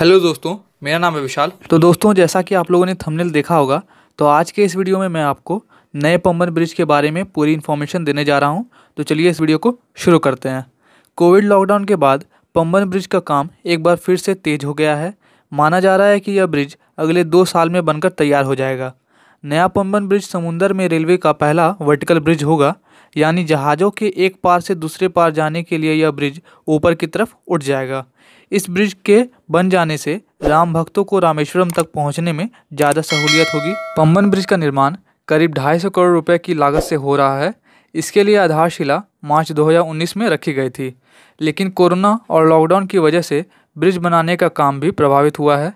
hello दोस्तों मेरा नाम है विशाल तो दोस्तों जैसा कि आप लोगों ने थंबनेल देखा होगा तो आज के इस वीडियो में मैं आपको नए पम्बन ब्रिज के बारे में पूरी इन्फॉर्मेशन देने जा रहा हूँ तो चलिए इस वीडियो को शुरू करते हैं कोविड लॉकडाउन के बाद पम्बन ब्रिज का काम एक बार फिर से तेज़ हो गया है माना जा रहा है कि यह ब्रिज अगले दो साल में बनकर तैयार हो जाएगा नया पंबन ब्रिज समुंदर में रेलवे का पहला वर्टिकल ब्रिज होगा यानी जहाज़ों के एक पार से दूसरे पार जाने के लिए यह ब्रिज ऊपर की तरफ उठ जाएगा इस ब्रिज के बन जाने से राम भक्तों को रामेश्वरम तक पहुंचने में ज़्यादा सहूलियत होगी पंबन ब्रिज का निर्माण करीब ढाई सौ करोड़ रुपए की लागत से हो रहा है इसके लिए आधारशिला मार्च 2019 में रखी गई थी लेकिन कोरोना और लॉकडाउन की वजह से ब्रिज बनाने का काम भी प्रभावित हुआ है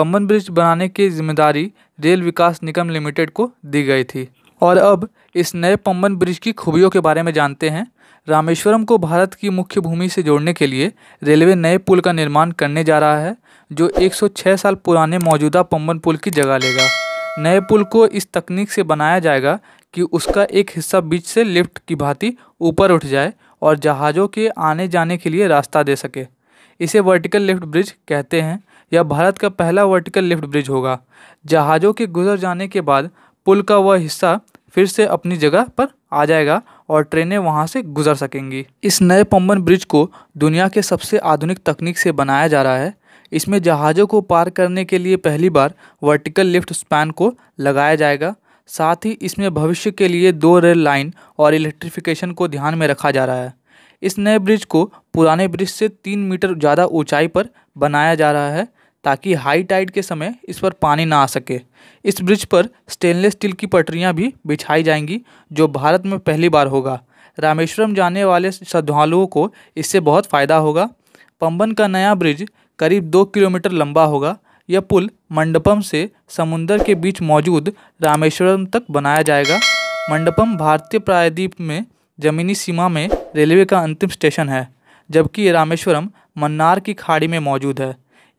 पम्बन ब्रिज बनाने की जिम्मेदारी रेल विकास निगम लिमिटेड को दी गई थी और अब इस नए पम्बन ब्रिज की खूबियों के बारे में जानते हैं रामेश्वरम को भारत की मुख्य भूमि से जोड़ने के लिए रेलवे नए पुल का निर्माण करने जा रहा है जो 106 साल पुराने मौजूदा पम्बन पुल की जगह लेगा नए पुल को इस तकनीक से बनाया जाएगा कि उसका एक हिस्सा बीच से लिफ्ट की भांति ऊपर उठ जाए और जहाज़ों के आने जाने के लिए रास्ता दे सके इसे वर्टिकल लिफ्ट ब्रिज कहते हैं यह भारत का पहला वर्टिकल लिफ्ट ब्रिज होगा जहाज़ों के गुजर जाने के बाद पुल का वह हिस्सा फिर से अपनी जगह पर आ जाएगा और ट्रेनें वहां से गुजर सकेंगी इस नए पम्बन ब्रिज को दुनिया के सबसे आधुनिक तकनीक से बनाया जा रहा है इसमें जहाज़ों को पार करने के लिए पहली बार वर्टिकल लिफ्ट स्पैन को लगाया जाएगा साथ ही इसमें भविष्य के लिए दो रेल लाइन और इलेक्ट्रिफिकेशन को ध्यान में रखा जा रहा है इस नए ब्रिज को पुराने ब्रिज से तीन मीटर ज़्यादा ऊंचाई पर बनाया जा रहा है ताकि हाई टाइड के समय इस पर पानी ना आ सके इस ब्रिज पर स्टेनलेस स्टील की पटरियां भी बिछाई जाएंगी जो भारत में पहली बार होगा रामेश्वरम जाने वाले श्रद्धालुओं को इससे बहुत फ़ायदा होगा पंबन का नया ब्रिज करीब दो किलोमीटर लंबा होगा यह पुल मंडपम से समुंदर के बीच मौजूद रामेश्वरम तक बनाया जाएगा मंडपम भारतीय प्रायद्वीप में जमीनी सीमा में रेलवे का अंतिम स्टेशन है जबकि ये रामेश्वरम मन्नार की खाड़ी में मौजूद है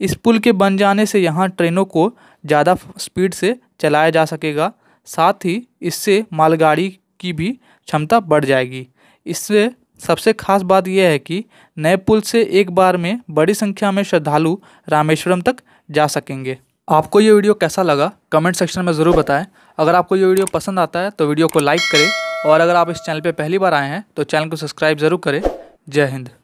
इस पुल के बन जाने से यहाँ ट्रेनों को ज़्यादा स्पीड से चलाया जा सकेगा साथ ही इससे मालगाड़ी की भी क्षमता बढ़ जाएगी इससे सबसे खास बात यह है कि नए पुल से एक बार में बड़ी संख्या में श्रद्धालु रामेश्वरम तक जा सकेंगे आपको ये वीडियो कैसा लगा कमेंट सेक्शन में ज़रूर बताएं अगर आपको ये वीडियो पसंद आता है तो वीडियो को लाइक करें और अगर आप इस चैनल पर पहली बार आए हैं तो चैनल को सब्सक्राइब ज़रूर करें जय हिंद